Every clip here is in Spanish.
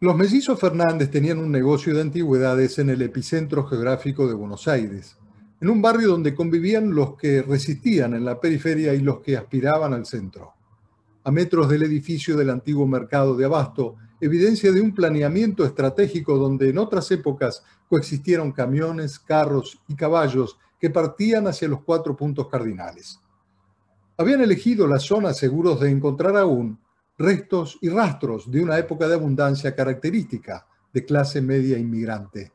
Los mellizos Fernández tenían un negocio de antigüedades en el epicentro geográfico de Buenos Aires, en un barrio donde convivían los que resistían en la periferia y los que aspiraban al centro. A metros del edificio del antiguo mercado de abasto, evidencia de un planeamiento estratégico donde en otras épocas coexistieron camiones, carros y caballos que partían hacia los cuatro puntos cardinales. Habían elegido la zona seguros de encontrar aún restos y rastros de una época de abundancia característica de clase media inmigrante.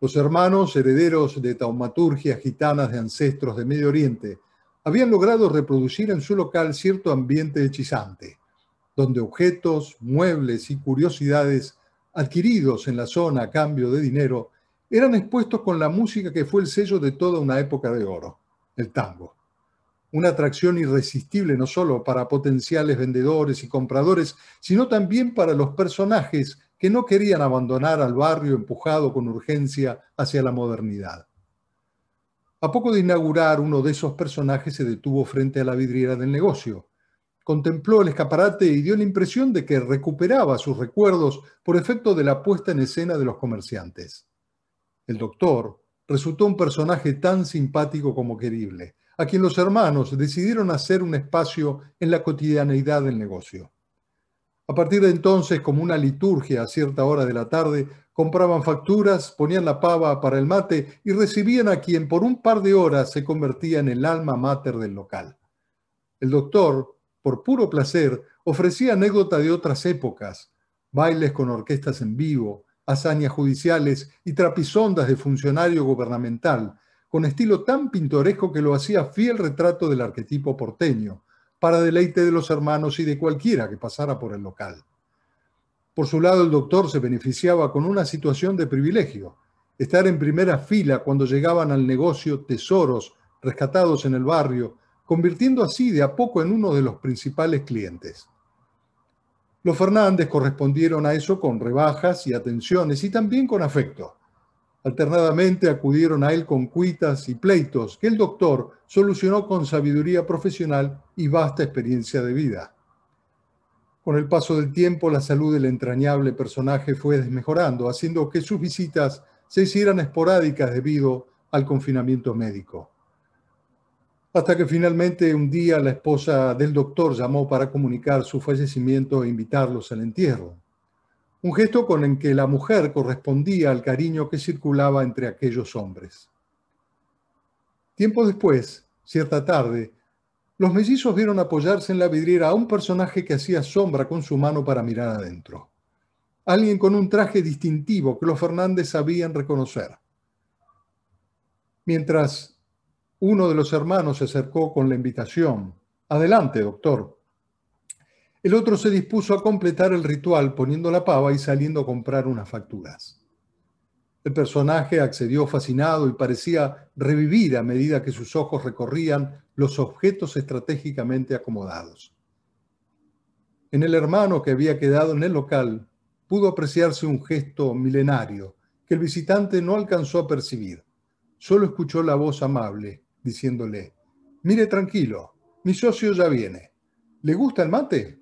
Los hermanos, herederos de taumaturgias gitanas de ancestros de Medio Oriente, habían logrado reproducir en su local cierto ambiente hechizante, donde objetos, muebles y curiosidades adquiridos en la zona a cambio de dinero eran expuestos con la música que fue el sello de toda una época de oro, el tango una atracción irresistible no solo para potenciales vendedores y compradores, sino también para los personajes que no querían abandonar al barrio empujado con urgencia hacia la modernidad. A poco de inaugurar, uno de esos personajes se detuvo frente a la vidriera del negocio. Contempló el escaparate y dio la impresión de que recuperaba sus recuerdos por efecto de la puesta en escena de los comerciantes. El doctor resultó un personaje tan simpático como querible a quien los hermanos decidieron hacer un espacio en la cotidianeidad del negocio. A partir de entonces, como una liturgia a cierta hora de la tarde, compraban facturas, ponían la pava para el mate y recibían a quien por un par de horas se convertía en el alma mater del local. El doctor, por puro placer, ofrecía anécdota de otras épocas, bailes con orquestas en vivo, hazañas judiciales y trapisondas de funcionario gubernamental, con estilo tan pintoresco que lo hacía fiel retrato del arquetipo porteño, para deleite de los hermanos y de cualquiera que pasara por el local. Por su lado, el doctor se beneficiaba con una situación de privilegio, estar en primera fila cuando llegaban al negocio tesoros rescatados en el barrio, convirtiendo así de a poco en uno de los principales clientes. Los Fernández correspondieron a eso con rebajas y atenciones y también con afecto. Alternadamente acudieron a él con cuitas y pleitos que el doctor solucionó con sabiduría profesional y vasta experiencia de vida. Con el paso del tiempo, la salud del entrañable personaje fue desmejorando, haciendo que sus visitas se hicieran esporádicas debido al confinamiento médico. Hasta que finalmente un día la esposa del doctor llamó para comunicar su fallecimiento e invitarlos al entierro un gesto con el que la mujer correspondía al cariño que circulaba entre aquellos hombres. Tiempo después, cierta tarde, los mellizos vieron apoyarse en la vidriera a un personaje que hacía sombra con su mano para mirar adentro. Alguien con un traje distintivo que los Fernández sabían reconocer. Mientras uno de los hermanos se acercó con la invitación, Adelante, doctor, el otro se dispuso a completar el ritual poniendo la pava y saliendo a comprar unas facturas. El personaje accedió fascinado y parecía revivir a medida que sus ojos recorrían los objetos estratégicamente acomodados. En el hermano que había quedado en el local pudo apreciarse un gesto milenario que el visitante no alcanzó a percibir. Solo escuchó la voz amable diciéndole, mire tranquilo, mi socio ya viene. ¿Le gusta el mate?